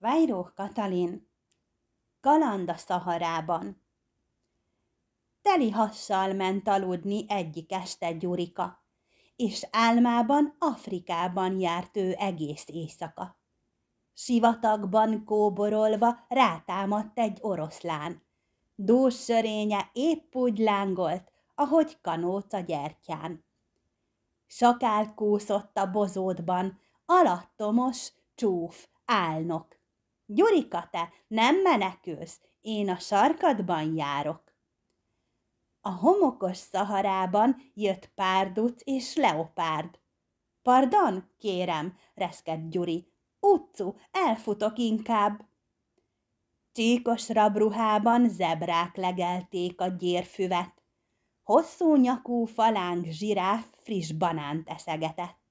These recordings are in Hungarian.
Vajrók Katalin Galanda szaharában Teli hassal ment aludni egyik este Gyurika, és álmában Afrikában járt ő egész éjszaka. Sivatagban kóborolva rátámadt egy oroszlán. Dús sörénye épp úgy lángolt, ahogy a gyertyán. Sakál kúszott a bozótban, alattomos, csúf, álnok. Gyurika, te nem menekülsz, én a sarkadban járok. A homokos szaharában jött párduc és leopárd. Pardon, kérem, reszkett Gyuri. Utcu, elfutok inkább. Csíkos rabruhában zebrák legelték a gyérfüvet. Hosszú nyakú falánk zsiráf friss banánt eszegetett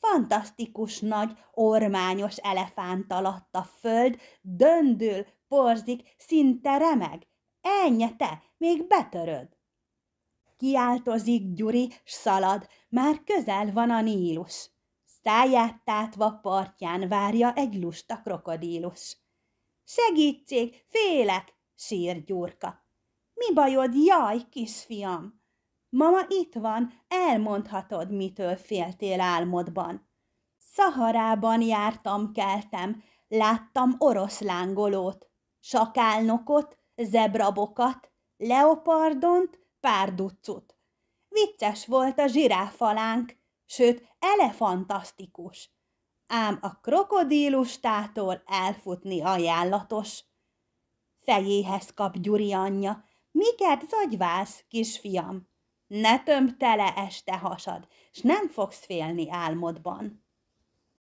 fantasztikus nagy, ormányos elefánt alatt a föld, döndül, porzik, szinte remeg. Ennye te, még betöröd! Kiáltozik Gyuri, s szalad, már közel van a Nílus. Száját tátva partján várja egy lusta krokodílus. Segítség, félek, sír Gyurka. Mi bajod, jaj, kisfiam? Mama itt van, elmondhatod, mitől féltél álmodban. Szaharában jártam-keltem, láttam oroszlángolót, sakálnokot, zebrabokat, leopardont, párduccut. Vicces volt a zsiráfalánk, sőt, elefantasztikus. Ám a krokodílustától elfutni ajánlatos. Fejéhez kap Gyuri anyja. Miket zagyválsz, kisfiam? ne tömd tele este hasad, s nem fogsz félni álmodban.